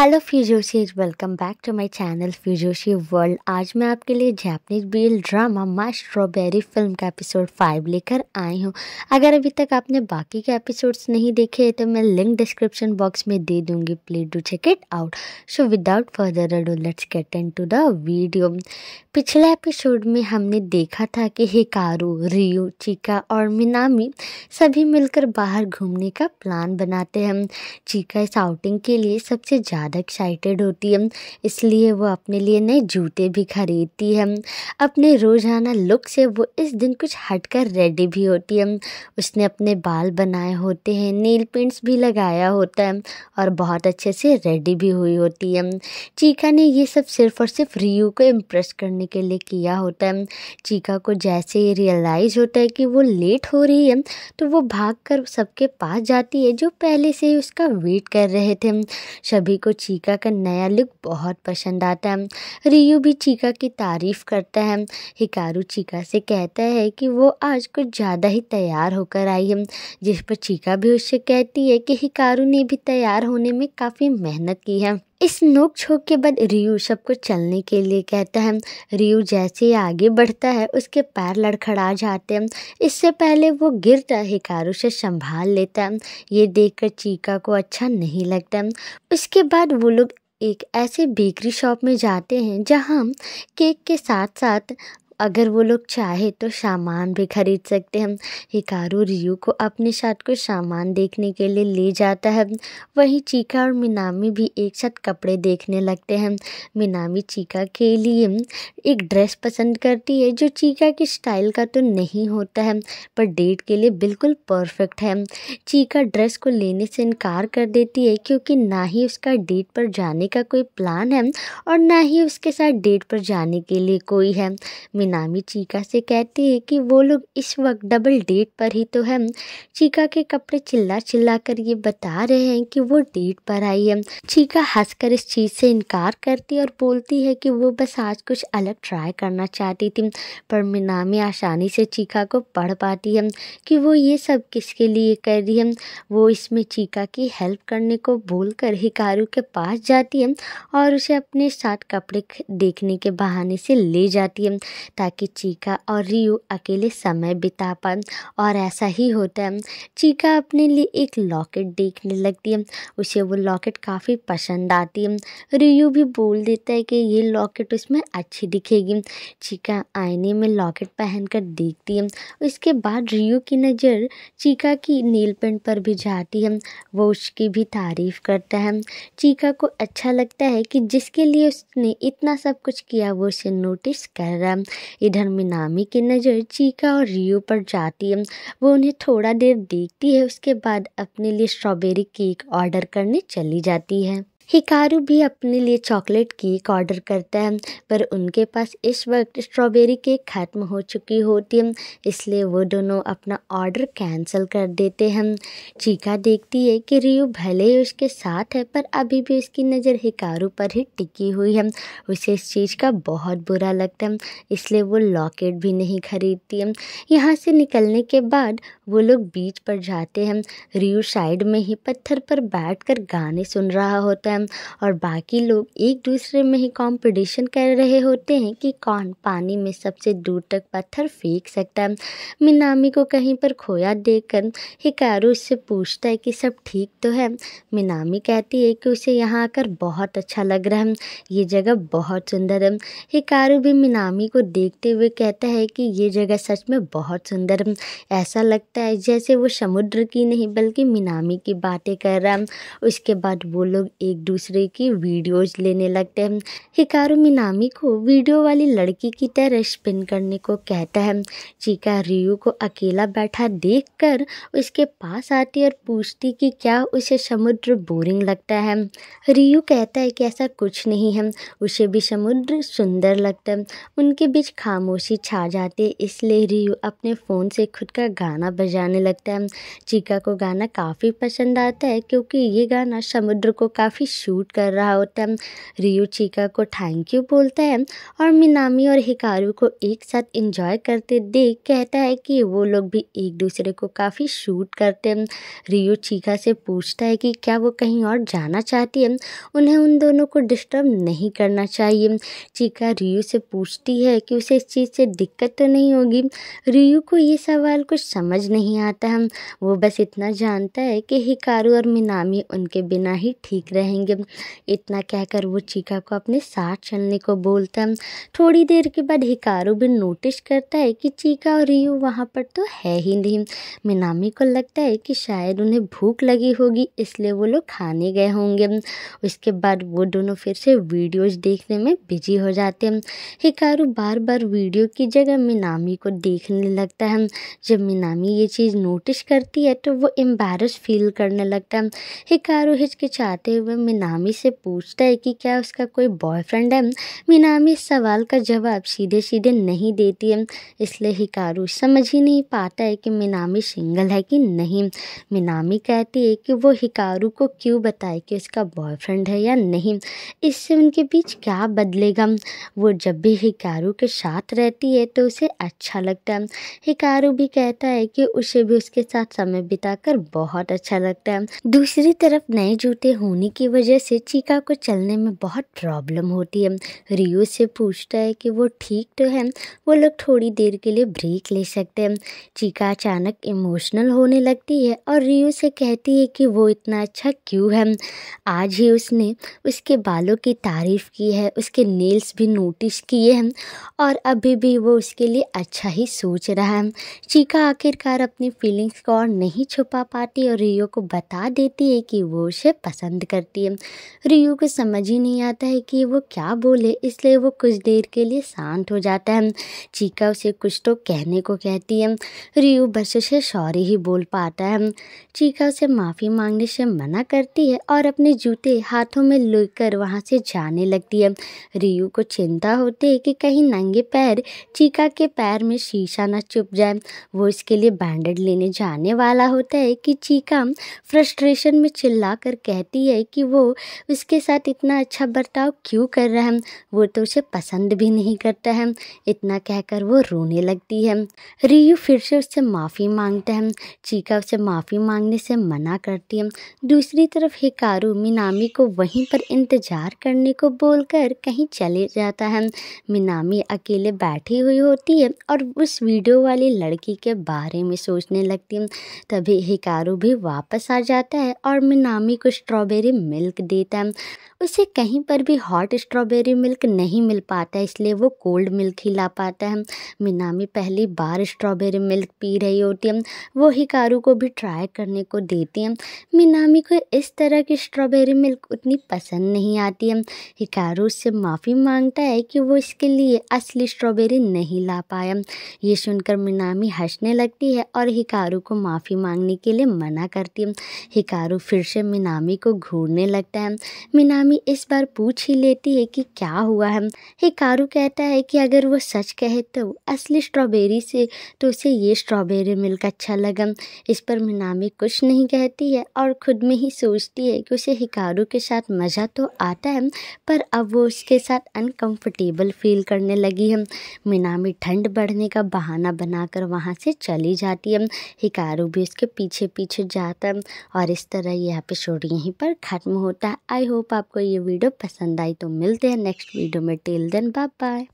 hello Fujoshis welcome back to my channel Fujoshi World आज मैं आपके लिए Japanese BL drama my strawberry film का एपिसोड फाइव लेकर आई हूँ अगर अभी तक आपने बाकी के एपिसोड्स नहीं देखे तो मैं लिंक डिस्क्रिप्शन बॉक्स में दे दूंगी please do check it out so without further ado let's get into the video वीडियो पिछले एपिसोड में हमने देखा था कि हिकारू रियो चीका और मिनामी सभी मिलकर बाहर घूमने का प्लान बनाते हैं चीका इस आउटिंग के लिए सबसे ज़्यादा ज़्यादा एक्साइटेड होती है इसलिए वो अपने लिए नए जूते भी खरीदती है अपने रोज़ाना लुक से वो इस दिन कुछ हटकर रेडी भी होती है उसने अपने बाल बनाए होते हैं नील पेंट्स भी लगाया होता है और बहुत अच्छे से रेडी भी हुई होती है चीका ने ये सब सिर्फ और सिर्फ रियू को इम्प्रेस करने के लिए किया होता है चीका को जैसे ही रियलाइज़ होता है कि वो लेट हो रही है तो वो भाग कर सबके पास जाती है जो पहले से ही उसका वेट कर रहे थे सभी को चीका का नया लुक बहुत पसंद आता है रियू भी चीका की तारीफ़ करता है हिकारू चीका से कहता है कि वो आज कुछ ज़्यादा ही तैयार होकर आई है जिस पर चीका भी उससे कहती है कि हिकारू ने भी तैयार होने में काफ़ी मेहनत की है इस नोक छोक के बाद रियू सबको चलने के लिए कहता है रियू जैसे ही आगे बढ़ता है उसके पैर लड़खड़ा जाते हैं इससे पहले वो गिरता हिकारू से संभाल लेता है ये देखकर चीका को अच्छा नहीं लगता उसके बाद वो लोग एक ऐसे बेकरी शॉप में जाते हैं जहाँ केक के साथ साथ अगर वो लोग चाहे तो सामान भी खरीद सकते हैं हिकारू रियू को अपने साथ कुछ सामान देखने के लिए ले जाता है वहीं चीका और मिनामी भी एक साथ कपड़े देखने लगते हैं मिनामी चीका के लिए एक ड्रेस पसंद करती है जो चीका के स्टाइल का तो नहीं होता है पर डेट के लिए बिल्कुल परफेक्ट है चीका ड्रेस को लेने से इनकार कर देती है क्योंकि ना ही उसका डेट पर जाने का कोई प्लान है और ना ही उसके साथ डेट पर जाने के लिए कोई है नामी चीका से कहती है कि वो लोग इस वक्त डबल डेट पर ही तो है चीका के कपड़े चिल्ला चिल्ला कर ये बता रहे हैं कि वो डेट पर आई है चीका हंसकर इस चीज़ से इनकार करती है और बोलती है कि वो बस आज कुछ अलग ट्राई करना चाहती थी पर मीनामी आसानी से चीका को पढ़ पाती है कि वो ये सब किसके लिए कर रही है वो इसमें चीका की हेल्प करने को बोल कर हिकारू के पास जाती है और उसे अपने साथ कपड़े देखने के बहाने से ले जाती है ताकि चीका और रियू अकेले समय बिता पाए और ऐसा ही होता है चीका अपने लिए एक लॉकेट देखने लगती है उसे वो लॉकेट काफ़ी पसंद आती है रियू भी बोल देता है कि ये लॉकेट उसमें अच्छी दिखेगी चीका आईने में लॉकेट पहन कर देखती है उसके बाद रियू की नज़र चीका की नील पेंट पर भी जाती है वो उसकी भी तारीफ़ करता है चीका को अच्छा लगता है कि जिसके लिए उसने इतना सब कुछ किया वो उसे नोटिस कर रहा है इधर मिनामी की नज़र चीका और रियो पर जाती है वो उन्हें थोड़ा देर देखती है उसके बाद अपने लिए स्ट्रॉबेरी केक ऑर्डर करने चली जाती है हिकारू भी अपने लिए चॉकलेट केक ऑर्डर करता है पर उनके पास इस वक्त स्ट्रॉबेरी केक ख़त्म हो चुकी होती है इसलिए वो दोनों अपना ऑर्डर कैंसिल कर देते हैं चीका देखती है कि रियो भले ही उसके साथ है पर अभी भी उसकी नज़र हिकारू पर ही टिकी हुई है उसे इस चीज़ का बहुत बुरा लगता है इसलिए वो लॉकेट भी नहीं खरीदती है यहाँ से निकलने के बाद वो लोग बीच पर जाते हैं रियू साइड में ही पत्थर पर बैठ गाने सुन रहा होता है मैडम और बाकी लोग एक दूसरे में ही कंपटीशन कर रहे होते हैं कि कौन पानी में सबसे दूर तक पत्थर फेंक सकता है मिनामी को कहीं पर खोया देखकर हिकारू उससे पूछता है कि सब ठीक तो है मिनामी कहती है कि उसे यहाँ आकर बहुत अच्छा लग रहा है ये जगह बहुत सुंदर है हिकारू भी मिनामी को देखते हुए कहता है कि ये जगह सच में बहुत सुंदर है ऐसा लगता है जैसे वो समुद्र की नहीं बल्कि मिनामी की बातें कर रहा है उसके बाद वो लोग एक दूसरे की वीडियोज लेने लगते हैं हिकारो मिनामी को वीडियो वाली लड़की की तरह स्पिन करने को कहता है चीका रियू को अकेला बैठा देखकर उसके पास आती और पूछती कि क्या उसे समुद्र बोरिंग लगता है रियू कहता है कि ऐसा कुछ नहीं है उसे भी समुद्र सुंदर लगता है उनके बीच खामोशी छा जाती है इसलिए रियू अपने फ़ोन से खुद का गाना बजाने लगता है चीका को गाना काफ़ी पसंद आता है क्योंकि ये गाना समुद्र को काफ़ी शूट कर रहा होता है रियू चिका को थैंक यू बोलता है और मिनामी और हिकारू को एक साथ एंजॉय करते देख कहता है कि वो लोग भी एक दूसरे को काफ़ी शूट करते हैं रियो चीका से पूछता है कि क्या वो कहीं और जाना चाहती है उन्हें उन दोनों को डिस्टर्ब नहीं करना चाहिए चीका रियो से पूछती है कि उसे इस चीज़ से दिक्कत तो नहीं होगी रियो को ये सवाल कुछ समझ नहीं आता हम वो बस इतना जानता है कि हिकारू और मिनामी उनके बिना ही ठीक रहेंगे जाएंगे इतना कहकर वो चीका को अपने साथ चलने को बोलता है थोड़ी देर के बाद हिकारू भी नोटिस करता है कि चीका और रियू वहाँ पर तो है ही नहीं मिनामी को लगता है कि शायद उन्हें भूख लगी होगी इसलिए वो लोग खाने गए होंगे उसके बाद वो दोनों फिर से वीडियोज़ देखने में बिजी हो जाते हैं हिकारू बार बार वीडियो की जगह मिनामी को देखने लगता है जब मिनामी ये चीज़ नोटिस करती है तो वो एम्बेरस फील करने लगता है हिकारू हिचकिचाते हुए मिनामी से पूछता है कि क्या उसका कोई बॉयफ्रेंड है मिनामी इस सवाल का जवाब सीधे सीधे नहीं देती है इसलिए हिकारू समझ ही नहीं पाता है कि मिनामी सिंगल है कि नहीं मिनामी कहती है कि वो हिकारू को क्यों बताए कि उसका बॉयफ्रेंड है या नहीं इससे उनके बीच क्या बदलेगा वो जब भी हिकारू के साथ रहती है तो उसे अच्छा लगता है हिकारू भी कहता है कि उसे भी उसके साथ समय बिताकर बहुत अच्छा लगता है दूसरी तरफ नए जूते होने की वजह वजह से चीका को चलने में बहुत प्रॉब्लम होती है रियो से पूछता है कि वो ठीक तो है वो लोग थोड़ी देर के लिए ब्रेक ले सकते हैं चीका अचानक इमोशनल होने लगती है और रियो से कहती है कि वो इतना अच्छा क्यों है आज ही उसने उसके बालों की तारीफ़ की है उसके नेल्स भी नोटिस किए हैं और अभी भी वो उसके लिए अच्छा ही सोच रहा है चीका आखिरकार अपनी फीलिंग्स को और नहीं छुपा पाती और रियो को बता देती है कि वो उसे पसंद करती है लगे रियू को समझ ही नहीं आता है कि वो क्या बोले इसलिए वो कुछ देर के लिए शांत हो जाता है चीका उसे कुछ तो कहने को कहती है रियू बस उसे सॉरी ही बोल पाता है चीका उसे माफ़ी मांगने से मना करती है और अपने जूते हाथों में कर वहाँ से जाने लगती है रियू को चिंता होती है कि कहीं नंगे पैर चीका के पैर में शीशा ना चुप जाए वो इसके लिए बैंडेड लेने जाने वाला होता है कि चीका फ्रस्ट्रेशन में चिल्ला कर कहती है कि वो वो उसके साथ इतना अच्छा बर्ताव क्यों कर रहा है वो तो उसे पसंद भी नहीं करता है इतना कहकर वो रोने लगती है रियू फिर से उससे माफ़ी मांगता है चीका उसे माफ़ी मांगने से मना करती है दूसरी तरफ हिकारू मिनामी को वहीं पर इंतज़ार करने को बोलकर कहीं चले जाता है मिनामी अकेले बैठी हुई होती है और उस वीडियो वाली लड़की के बारे में सोचने लगती है तभी हिकारू भी वापस आ जाता है और मिनामी को स्ट्रॉबेरी मिल मिल्क देता है उसे कहीं पर भी हॉट स्ट्रॉबेरी मिल्क नहीं मिल पाता इसलिए वो कोल्ड मिल्क ही ला पाता है मिनामी पहली बार स्ट्रॉबेरी मिल्क पी रही होती है वो हिकारू को भी ट्राई करने को देती है मिनामी को इस तरह की स्ट्रॉबेरी मिल्क उतनी पसंद नहीं आती है हिकारू उससे माफ़ी मांगता है कि वो इसके लिए असली स्ट्रॉबेरी नहीं ला पाया ये सुनकर मिनामी हंसने लगती है और हिकारू को माफ़ी मांगने के लिए मना करती है हिकारू फिर से मिनामी को घूरने लग लगता है मिनामी इस बार पूछ ही लेती है कि क्या हुआ है हिकारू कहता है कि अगर वो सच कहे तो असली स्ट्रॉबेरी से तो उसे ये स्ट्रॉबेरी मिल्क अच्छा लगा इस पर मिनामी कुछ नहीं कहती है और ख़ुद में ही सोचती है कि उसे हिकारू के साथ मज़ा तो आता है पर अब वो उसके साथ अनकम्फर्टेबल फील करने लगी है मिनामी ठंड बढ़ने का बहाना बनाकर वहाँ से चली जाती है हिकारू भी उसके पीछे पीछे जाता है और इस तरह यह एपिसोड यहीं पर ख़त्म होता है आई होप आपको ये वीडियो पसंद आई तो मिलते हैं नेक्स्ट वीडियो में टेल देन बाय बाय